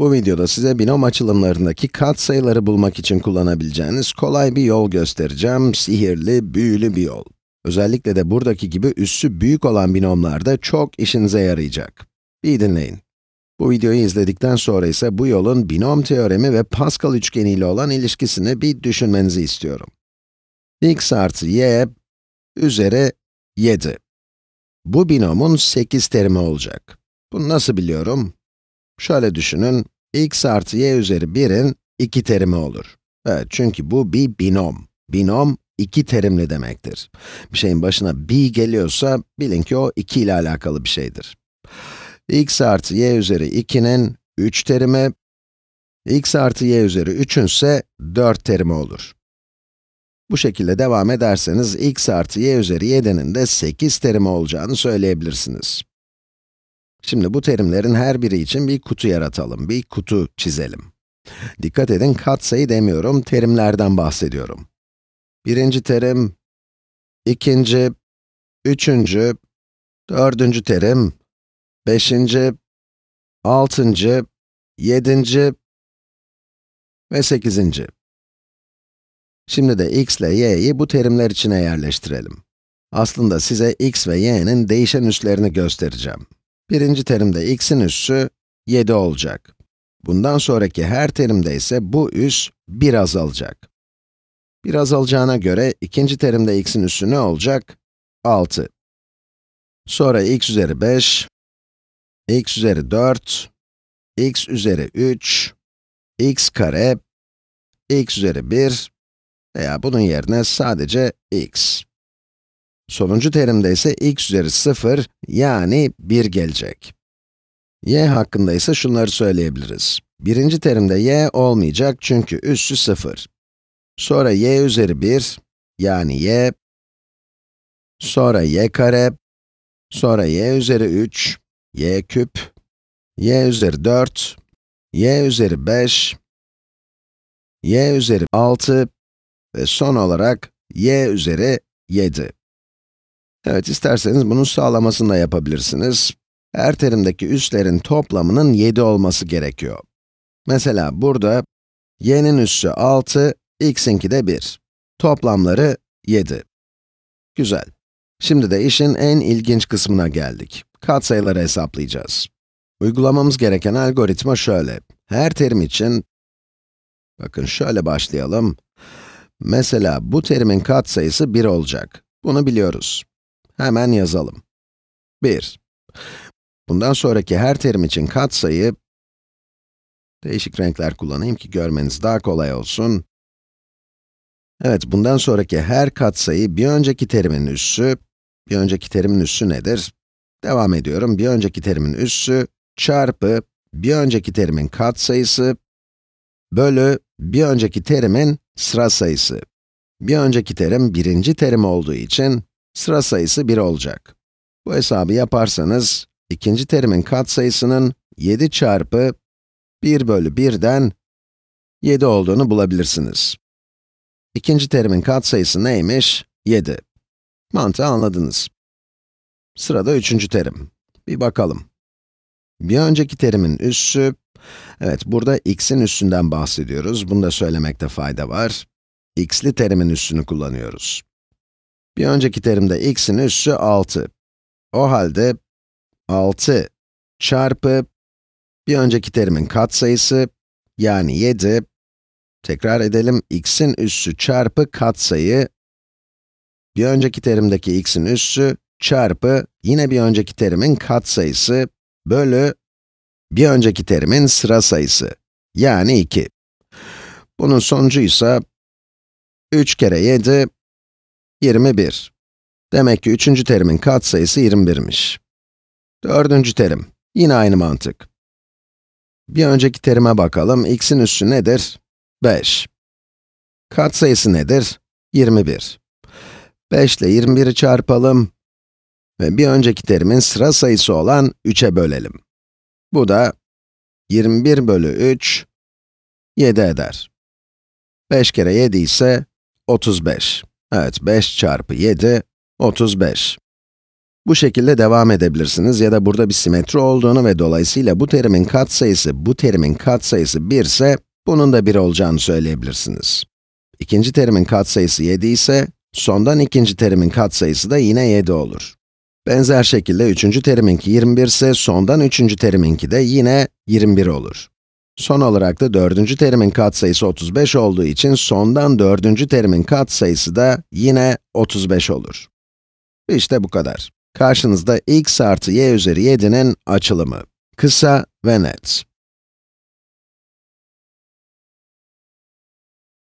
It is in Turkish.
Bu videoda size binom açılımlarındaki katsayıları bulmak için kullanabileceğiniz kolay bir yol göstereceğim. Sihirli, büyülü bir yol. Özellikle de buradaki gibi üssü büyük olan binomlarda çok işinize yarayacak. Bir dinleyin. Bu videoyu izledikten sonra ise bu yolun binom teoremi ve Pascal üçgeni ile olan ilişkisini bir düşünmenizi istiyorum. x artı y üzeri 7. Bu binomun 8 terimi olacak. Bunu nasıl biliyorum? Şöyle düşünün, x artı y üzeri 1'in iki terimi olur. Evet, çünkü bu bir binom. Binom, iki terimli demektir. Bir şeyin başına b geliyorsa, bilin ki o 2 ile alakalı bir şeydir. x artı y üzeri 2'nin 3 terimi, x artı y üzeri 3'ün ise 4 terimi olur. Bu şekilde devam ederseniz, x artı y üzeri 7'nin de 8 terimi olacağını söyleyebilirsiniz. Şimdi bu terimlerin her biri için bir kutu yaratalım, bir kutu çizelim. Dikkat edin, katsayı demiyorum, terimlerden bahsediyorum. Birinci terim, ikinci, üçüncü, dördüncü terim, beşinci, altıncı, yedinci ve sekizinci. Şimdi de x ile y'yi bu terimler içine yerleştirelim. Aslında size x ve y'nin değişen üslerini göstereceğim. Birinci terimde x'in üssü 7 olacak. Bundan sonraki her terimde ise bu üs 1 azalacak. 1 azalacağına göre ikinci terimde x'in üssü ne olacak? 6. Sonra x üzeri 5, x üzeri 4, x üzeri 3, x kare, x üzeri 1 veya bunun yerine sadece x. Sonuncu terimde ise x üzeri 0 yani 1 gelecek. y hakkında ise şunları söyleyebiliriz. Birinci terimde y olmayacak çünkü üssü 0. Sonra y üzeri 1 yani y. Sonra y kare. Sonra y üzeri 3, y küp. y üzeri 4, y üzeri 5, y üzeri 6 ve son olarak y üzeri 7. Evet, isterseniz bunun sağlamasını da yapabilirsiniz. Her terimdeki üslerin toplamının 7 olması gerekiyor. Mesela burada, y'nin üssü 6, x'inki de 1. Toplamları 7. Güzel. Şimdi de işin en ilginç kısmına geldik. Katsayıları hesaplayacağız. Uygulamamız gereken algoritma şöyle. Her terim için, bakın şöyle başlayalım. Mesela bu terimin katsayısı 1 olacak. Bunu biliyoruz. Hemen yazalım. 1. Bundan sonraki her terim için katsayı, değişik renkler kullanayım ki görmeniz daha kolay olsun. Evet, bundan sonraki her katsayı bir önceki terimin üssü, bir önceki terimin üssü nedir? Devam ediyorum, bir önceki terimin üssü çarpı bir önceki terimin katsayısı bölü bir önceki terimin sıra sayısı. Bir önceki terim birinci terim olduğu için sıra sayısı 1 olacak. Bu hesabı yaparsanız, ikinci terimin katsayısının 7 çarpı 1 bölü 1'den 7 olduğunu bulabilirsiniz. İkinci terimin katsayısı neymiş? 7. Mantığı anladınız. Sırada üçüncü terim. Bir bakalım. Bir önceki terimin üssü, evet burada x'in üssünden bahsediyoruz, bunu da söylemekte fayda var. x'li terimin üssünü kullanıyoruz. Bir önceki terimde x'in üssü 6. O halde 6 çarpı bir önceki terimin katsayısı yani 7 tekrar edelim x'in üssü çarpı katsayı bir önceki terimdeki x'in üssü çarpı yine bir önceki terimin katsayısı bölü bir önceki terimin sıra sayısı yani 2. Bunun sonucu ise 3 kere 7 21. Demek ki üçüncü terimin katsayısı 21'miş. Dördüncü terim, yine aynı mantık. Bir önceki terime bakalım, x'in üssü nedir? 5. Katsayısı nedir? 21. 5 ile 21'i çarpalım ve bir önceki terimin sıra sayısı olan 3'e bölelim. Bu da 21 bölü 3, 7 eder. 5 kere 7 ise 35. Evet, 5 çarpı 7, 35. Bu şekilde devam edebilirsiniz ya da burada bir simetri olduğunu ve dolayısıyla bu terimin katsayısı bu terimin katsayısı 1 ise bunun da 1 olacağını söyleyebilirsiniz. İkinci terimin katsayısı 7 ise sondan ikinci terimin katsayısı da yine 7 olur. Benzer şekilde üçüncü teriminki 21 ise sondan üçüncü teriminki de yine 21 olur. Son olarak da dördüncü terimin katsayısı 35 olduğu için sondan dördüncü terimin katsayısı da yine 35 olur. İşte bu kadar. Karşınızda x artı y üzeri 7'nin açılımı. Kısa ve net.